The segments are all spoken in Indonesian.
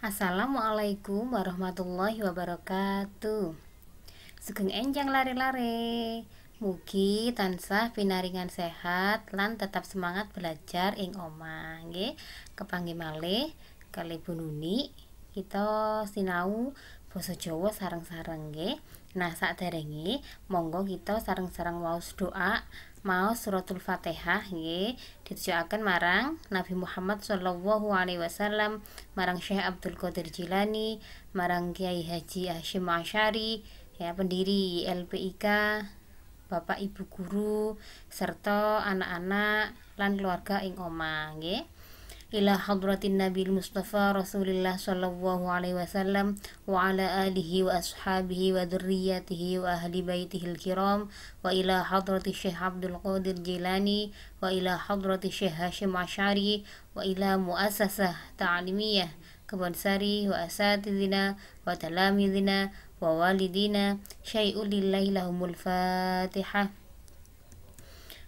Assalamualaikum warahmatullahi wabarakatuh Sugeng enjang lari-lari Mugi tansah pinaringan sehat lan tetap semangat belajar ing omah nggih. Kepanggih malih kali Bu kita sinau basa Jawa sarang sareng nggih. Nah, sakderenge monggo kita sarang-sarang waos doa mau suratul Fatihah nggih akan marang Nabi Muhammad sallallahu alaihi wasallam, marang Syekh Abdul Qadir Jilani, marang Kiai Haji Hashim Asyari, ya pendiri LPIK, Bapak Ibu guru serta anak-anak lan keluarga ing omah nggih. إلى حضرة النبي المصطفى رسول الله صلى الله عليه وسلم وعلى آله وأصحابه وذريته وأهل بيته الكرام وإلى حضرة الشيخ عبد القادر الجيلاني وإلى حضرة الشيخ هاشم عشاري وإلى مؤسسة تعليمية كبنساري وأساتذنا وتلاميذنا ووالدينا شيء لله لهم الفاتحة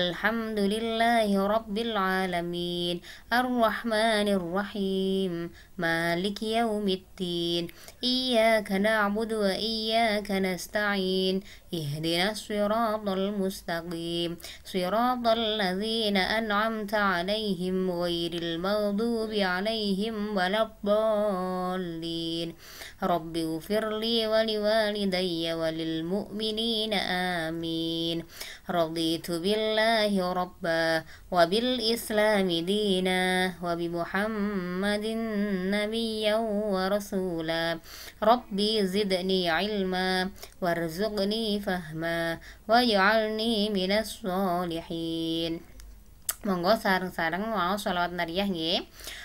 الحمد لله رب العالمين الرحمن الرحيم مالك يوم الدين إياك نعبد وإياك نستعين اهدنا الصراط المستقيم صراط الذين أنعمت عليهم غير المغضوب عليهم ولا الضالين رب اغفر لي ولوالدي وللمؤمنين آمين رضيت بالله بالله ربا وبالإسلام دينا وبمحمد نبيا ورسولا ربي زدني علما وارزقني فهما واجعلني من الصالحين Monggo sarang-sarang mau sholawat nariyah nggih.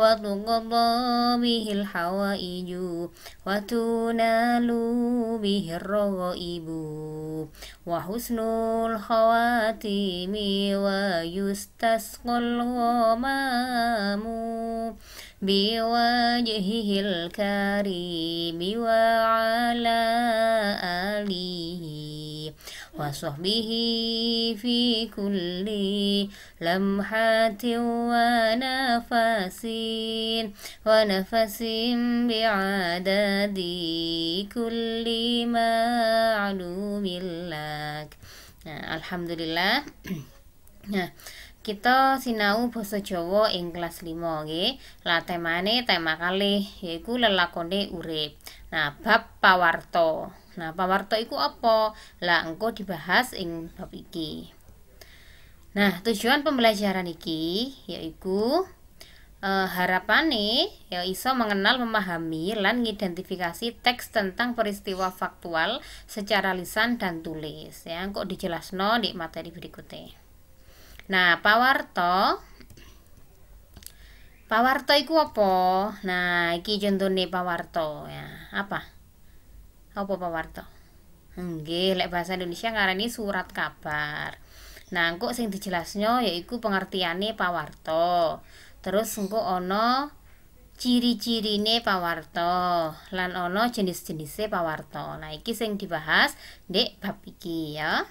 وتقضى به الحوائج وتنال به الرغائب وحسن الخواتيم ويستسقى الغمام بوجهه الكريم وعلى آله وصحبه في كل لمحة ونفس ونفس بعدد كل ma لك Nah, alhamdulillah. Nah, kita sinau basa Jawa ing kelas 5 nggih. Lah temane tema kali yaiku lelakone urip. Nah, bab pawarto. Nah, pawarto itu apa? Lah engko dibahas ing bab iki. Nah, tujuan pembelajaran iki yaiku e, harapane ya iso mengenal, memahami lan ngidentifikasi teks tentang peristiwa faktual secara lisan dan tulis ya. engko dijelasno di materi berikutnya. Nah, pawarto Pawarto iku apa? Nah, iki contohnya pawarto ya. Apa? Apa pawarto? Nggih, lek bahasa Indonesia ngarani surat kabar. Nah, engko sing dijelasnya yaiku pengertiannya pawarto. Terus engko ono ciri-cirine pawarto lan ono jenis jenisnya pawarto. Nah, iki sing dibahas Dek bab iki ya.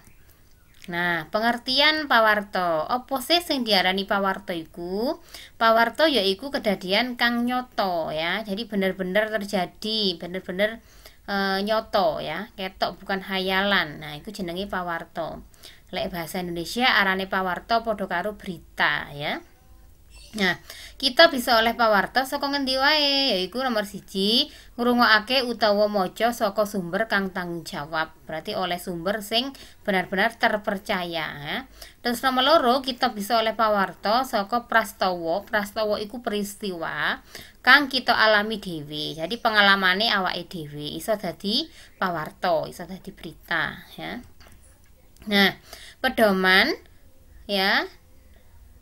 Nah, pengertian Pawarto Apa sih yang diarani pawarto iku? Pawarta yaiku kedadian kang nyoto ya. Jadi benar-benar terjadi, benar-benar e, eh, nyoto ya. Ketok bukan hayalan. Nah, itu jenenge Pawarto Lek bahasa Indonesia arane Pawarto podokaru karo berita ya. Nah, kita bisa oleh pawarta saka ngendi wae, yaiku nomor siji ngrungokake utawa maca saka sumber kang tanggung jawab. Berarti oleh sumber sing benar-benar terpercaya. Terus nomor loro kita bisa oleh pawarta saka prastawa. Prastawa iku peristiwa kang kita alami dhewe. Jadi pengalamane awake dhewe iso dadi pawarta, iso dadi berita, ya. Nah, pedoman ya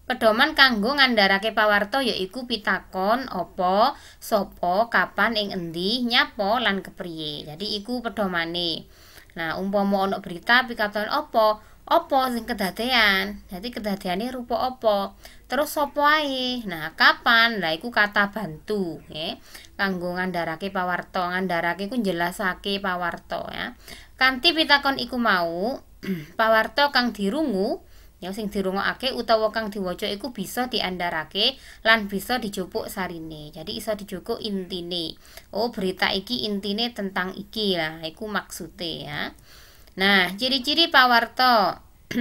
Pedoman kanggo ngandharake pawarta yaiku pitakon opo sopo kapan, ing endi, nyapa lan kepriye. Jadi iku pedomane. Nah, umpama ana berita pikaton opo opo sing kedadean. Jadi kedadeane rupa opo terus sopo ae. Nah, kapan? Lah iku kata bantu, ya. Kanggo ngandharake pawarto, ngandharake ku jelasake Pawarto ya. Kanti pitakon iku mau Pawarto kang dirungu ya sing dirungokake utawa kang diwaca iku bisa diandharake lan bisa dijupuk sarine jadi iso dijupuk intine oh berita iki intine tentang iki lah iku maksude ya nah ciri-ciri pawarta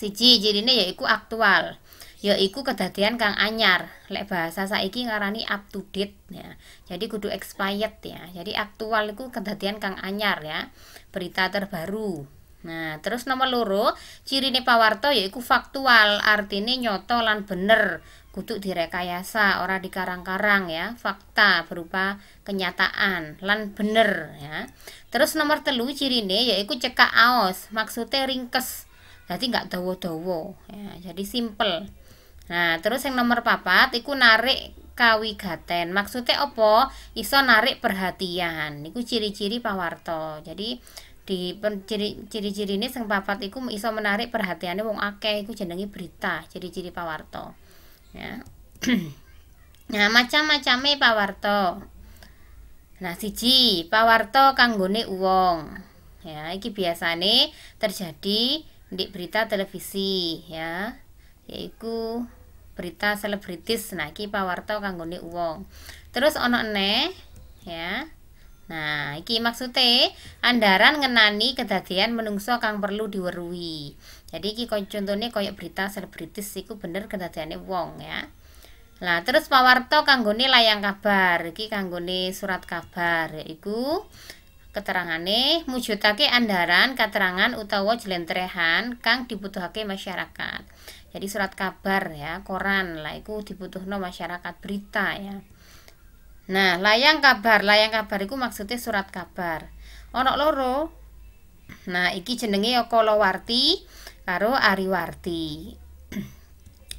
siji cirine yaiku aktual yaiku kedadian kang anyar lek bahasa saiki ngarani up to date ya jadi kudu expired ya jadi aktual iku kedadian kang anyar ya berita terbaru Nah, terus nomor loro, pak Warto yaiku faktual, artine nyoto lan bener, kudu direkayasa, ora dikarang-karang ya, fakta berupa kenyataan lan bener ya. Terus nomor telu cirine yaiku cekak aos, maksudnya ringkes. Jadi nggak dawa-dawa ya, jadi simple. Nah, terus yang nomor papat iku narik kawigaten. Maksudnya opo Iso narik perhatian. Iku ciri-ciri pak Warto Jadi di ciri-ciri ini sing papat iku iso menarik perhatiannya wong akeh iku jenenge berita ciri-ciri pawarto ya nah macam-macame pawarto nah siji pawarto kanggone uwong ya iki biasane terjadi di berita televisi ya yaiku berita selebritis nah iki pawarto kanggone uwong terus ono ne ya Nah, iki maksudnya, andaran ngenani kedadian menungso kang perlu diwerui. Jadi iki contohnya koyok berita selebritis iku bener kedadiane wong ya. Nah, terus pawarto kanggone layang kabar, iki kanggone surat kabar keterangan keterangane mujudake andaran keterangan utawa jelentrehan kang dibutuhake masyarakat. Jadi surat kabar ya, koran lah iku dibutuhno masyarakat berita ya. Nah, layang kabar, layang kabar iku maksudnya surat kabar. Onok loro. Nah, iki jenenge Kalawarti karo Ariwarti.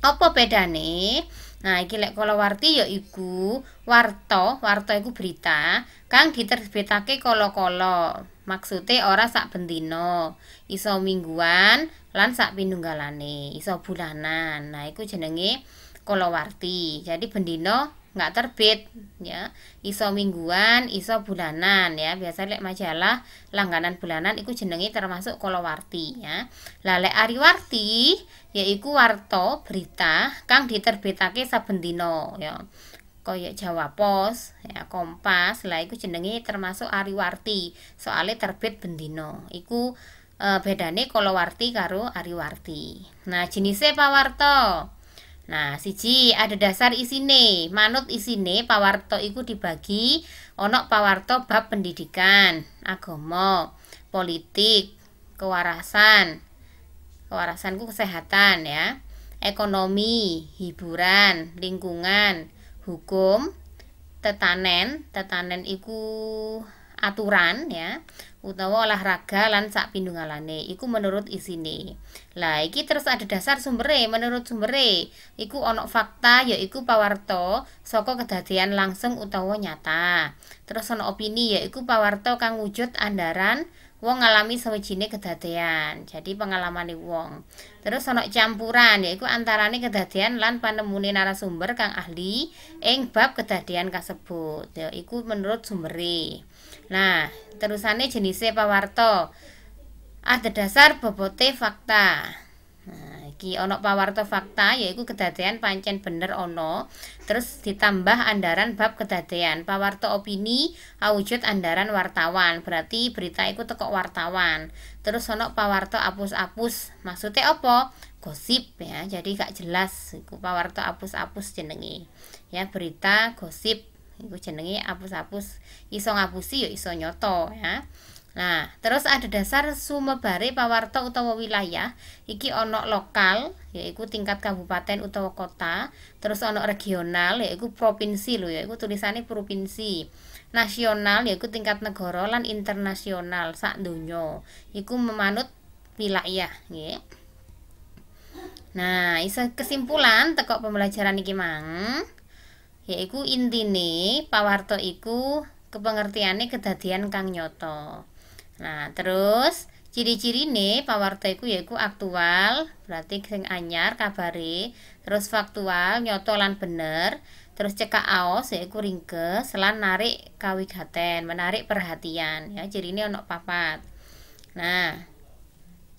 Apa bedane? Nah, iki lek Kalawarti ya iku warta, warta iku berita kang diterbitake kala-kala. Maksude ora sak bendino, iso mingguan lan sak pinunggalane, iso bulanan. Nah, iku jenenge Kalawarti. Jadi bendino nggak terbit ya iso mingguan iso bulanan ya biasa lek majalah langganan bulanan iku jenengi termasuk warti ya lah lek ariwarti yaiku Warto berita kang diterbitake saben ya kaya Jawa Pos, ya Kompas, lah iku jenenge termasuk Ariwarti. Soale terbit bendino. Iku e, bedane warti karo Ariwarti. Nah, jenisnya Warto Nah, siji ada dasar isine. Manut isine pawarto iku dibagi onok pawarto bab pendidikan, agama, politik, kewarasan. Kewarasanku kesehatan ya. Ekonomi, hiburan, lingkungan, hukum, tetanen, tetanen iku aturan ya utawa olahraga lan sak pindungalane iku menurut isine. Lah iki terus ada dasar sumbere menurut sumbere iku ana fakta yaiku Pawarto saka kedadean langsung utawa nyata. Terus ana opini yaiku Pawarto kang wujud andaran wong ngalami sawijine kedadean. Jadi pengalamane wong. Terus ana campuran yaiku antarane kedadean lan panemune narasumber kang ahli ing bab kedadean kasebut yaiku menurut sumbere. Nah, terusannya pak pawarto. Ada dasar bobote fakta. Nah, iki pak pawarto fakta yaiku kedatian pancen bener ono terus ditambah andaran bab pak Pawarto opini awujud andaran wartawan, berarti berita itu teko wartawan. Terus pak pawarto apus-apus. Maksudnya apa? Gosip ya. Jadi gak jelas pak pawarto apus-apus jenengi Ya, berita gosip Iku jenenge apus-apus. Iso ngapusi yo ya iso nyoto ya. Nah, terus ada dasar sumebare pawarta utawa wilayah. Iki ono lokal, yaiku tingkat kabupaten utawa kota, terus ono regional, yaiku provinsi lho, yaiku tulisannya provinsi. Nasional yaiku tingkat negara lan internasional sak dunyo. Iku memanut wilayah, nggih. Nah, iso kesimpulan teko pembelajaran iki mang yaiku intine pawarto iku kepengertiane kedadian kang nyoto Nah, terus ciri-cirine ciri pawarta iku yaiku aktual, berarti sing anyar kabari terus faktual, nyoto lan bener, terus cekak aos yaiku ringkes lan narik kawigaten, menarik perhatian. Ya, ciri ini onok papat. Nah,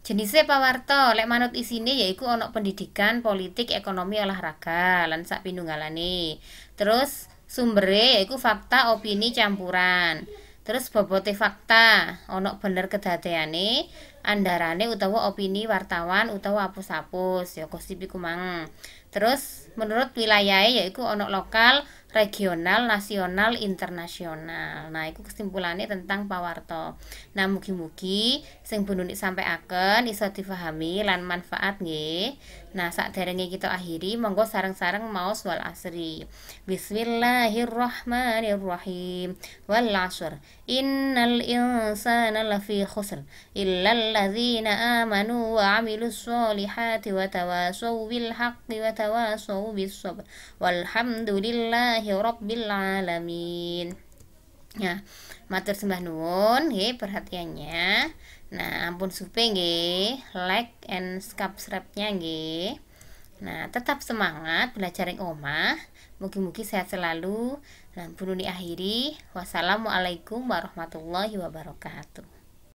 jenisnya pawarta lek manut isine yaiku onok pendidikan, politik, ekonomi, olahraga lan sak pinunggalane terus sumbernya yaitu fakta opini campuran terus bobote fakta onok bener kedatiane, andarane, utawa opini wartawan utawa apus-apus ya gosip iku mang terus menurut wilayahe yaitu onok lokal regional nasional internasional nah itu kesimpulannya tentang pawarto nah mugi-mugi sing sampai akan iso difahami lan manfaat nggih. Nah, saat sakderenge kita akhiri monggo sarang-sarang mau wal asri. Bismillahirrahmanirrahim. Wal asr. Innal insana lafi khusr illa alladzina amanu wa 'amilus solihati wa tawasaw bil wa tawasaw bis Walhamdulillahi rabbil alamin. Ya, matur sembah nuwun nggih perhatiannya. Nah, ampun supe nggih, like and subscribe-nya nggih. Nah, tetap semangat belajar yang oma mungkin mungkin sehat selalu. Nah, bunuh diakhiri. Wassalamualaikum warahmatullahi wabarakatuh.